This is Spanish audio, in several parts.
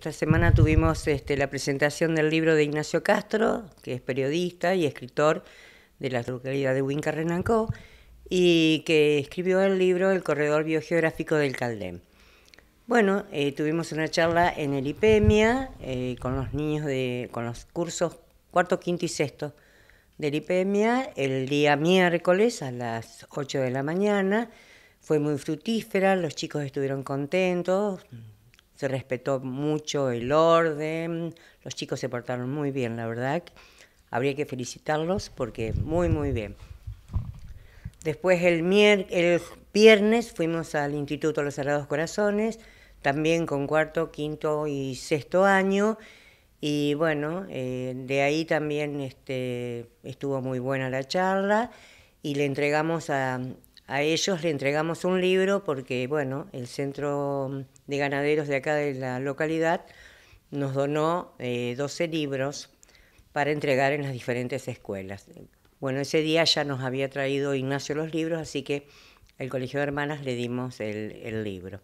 esta semana tuvimos este, la presentación del libro de Ignacio Castro, que es periodista y escritor de la localidad de Huinca Renancó, y que escribió el libro El corredor biogeográfico del Caldén. Bueno, eh, tuvimos una charla en el IPEMIA eh, con los niños de, con los cursos cuarto, quinto y sexto del IPEMIA el día miércoles a las 8 de la mañana. Fue muy fructífera, los chicos estuvieron contentos, se respetó mucho el orden, los chicos se portaron muy bien, la verdad. Habría que felicitarlos porque muy, muy bien. Después el, el viernes fuimos al Instituto de los Sagrados Corazones, también con cuarto, quinto y sexto año. Y bueno, eh, de ahí también este, estuvo muy buena la charla y le entregamos a, a ellos le entregamos un libro porque, bueno, el Centro de Ganaderos de acá de la localidad nos donó 12 eh, libros para entregar en las diferentes escuelas. Bueno, ese día ya nos había traído Ignacio los libros, así que el Colegio de Hermanas le dimos el, libro.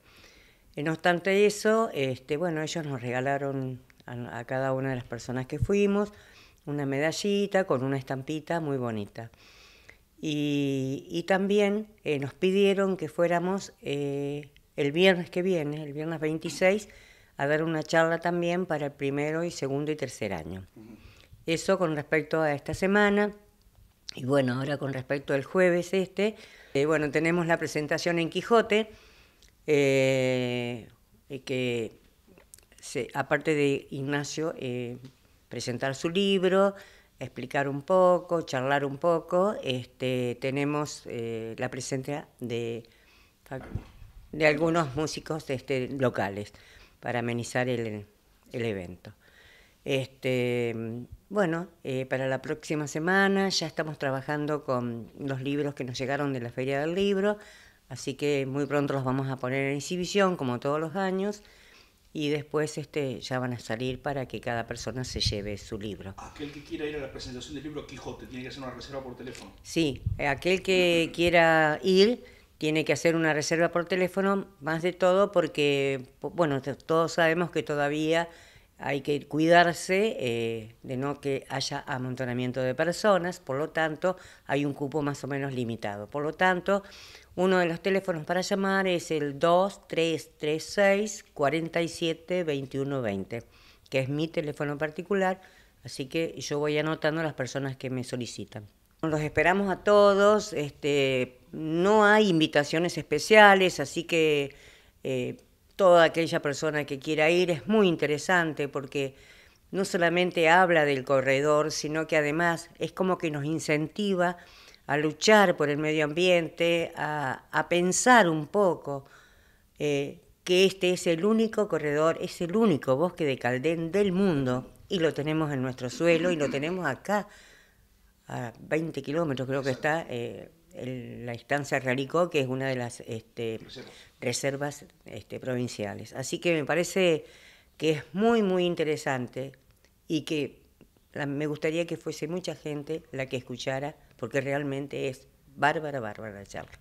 Eh, no obstante eso, este, bueno, ellos nos regalaron a, cada una de las personas que fuimos una medallita con una estampita muy bonita. Y, también eh, nos pidieron que fuéramos eh, el viernes que viene, el viernes 26, a dar una charla también para el primero y segundo y tercer año. Eso con respecto a esta semana. Y bueno, ahora con respecto al jueves este, eh, bueno, tenemos la presentación en Quijote, que aparte de Ignacio presentar su libro, explicar un poco, charlar un poco. Este, tenemos eh, la presencia de, algunos músicos este, locales para amenizar el, evento. Este, bueno, eh, para la próxima semana ya estamos trabajando con los libros que nos llegaron de la Feria del Libro, así que muy pronto los vamos a poner en exhibición, como todos los años y después este, ya van a salir para que cada persona se lleve su libro. Aquel que quiera ir a la presentación del libro Quijote tiene que hacer una reserva por teléfono. Sí, aquel que quiera ir tiene que hacer una reserva por teléfono, más de todo porque, bueno, todos sabemos que todavía hay que cuidarse eh, de no que haya amontonamiento de personas, por lo tanto hay un cupo más o menos limitado. Por lo tanto, uno de los teléfonos para llamar es el 2336 47 21 20, que es mi teléfono particular, así que yo voy anotando las personas que me solicitan. Los esperamos a todos, este, no hay invitaciones especiales, así que... Eh, toda aquella persona que quiera ir. Es muy interesante porque no solamente habla del corredor, sino que además es como que nos incentiva a luchar por el medio ambiente, a, pensar un poco eh, que este es el único corredor, es el único bosque de Caldén del mundo y lo tenemos en nuestro suelo y lo tenemos acá a 20 kilómetros creo que está. Eh, la estancia Raricó, que es una de las este, reservas este, provinciales. Así que me parece que es muy, muy interesante y que me gustaría que fuese mucha gente la que escuchara, porque realmente es bárbara, bárbara la charla.